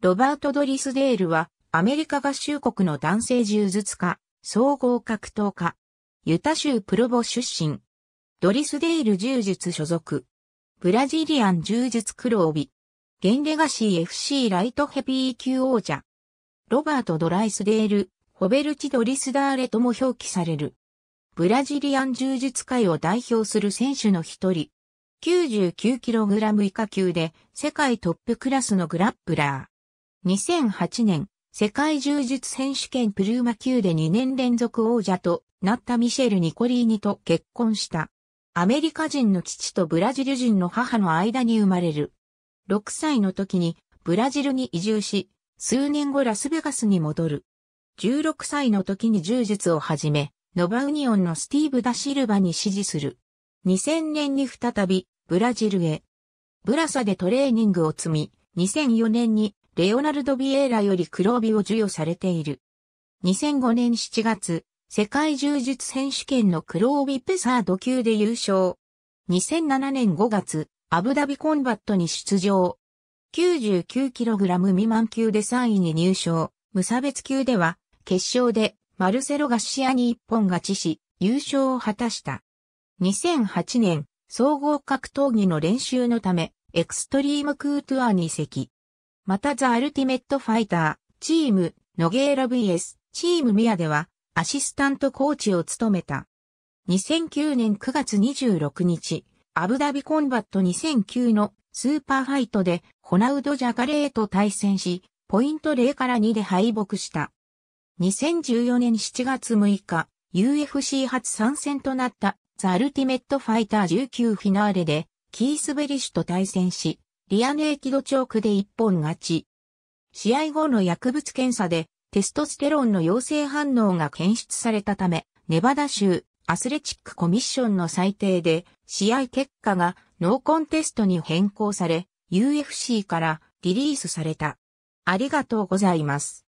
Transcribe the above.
ロバート・ドリスデールは、アメリカ合衆国の男性柔術家、総合格闘家、ユタ州プロボ出身、ドリスデール柔術所属、ブラジリアン柔術黒帯、ンレガシー FC ライトヘビー級王者、ロバート・ドライスデール、ホベルチ・ドリスダーレとも表記される。ブラジリアン柔術界を代表する選手の一人、99kg 以下級で世界トップクラスのグラップラー。2008年、世界柔術選手権プルーマ級で2年連続王者となったミシェル・ニコリーニと結婚した。アメリカ人の父とブラジル人の母の間に生まれる。6歳の時にブラジルに移住し、数年後ラスベガスに戻る。16歳の時に柔術を始め、ノバウニオンのスティーブ・ダ・シルバに支持する。2000年に再びブラジルへ。ブラサでトレーニングを積み、2004年にレオナルド・ビエーラより黒帯を授与されている。2005年7月、世界柔術選手権の黒帯ペサード級で優勝。2007年5月、アブダビコンバットに出場。99kg 未満級で3位に入賞。無差別級では、決勝でマルセロ・ガシアに一本勝ちし、優勝を果たした。2008年、総合格闘技の練習のため、エクストリームクートゥアに移籍。またザ・アルティメット・ファイター、チーム、ノゲーラ VS、チームミアでは、アシスタントコーチを務めた。2009年9月26日、アブダビコンバット2009のスーパーファイトで、ホナウド・ジャガレーと対戦し、ポイント0から2で敗北した。2014年7月6日、UFC 初参戦となった、ザ・アルティメット・ファイター19フィナーレで、キース・ベリシュと対戦し、リアネーキドチョークで一本勝ち。試合後の薬物検査でテストステロンの陽性反応が検出されたため、ネバダ州アスレチックコミッションの裁定で試合結果がノーコンテストに変更され、UFC からリリースされた。ありがとうございます。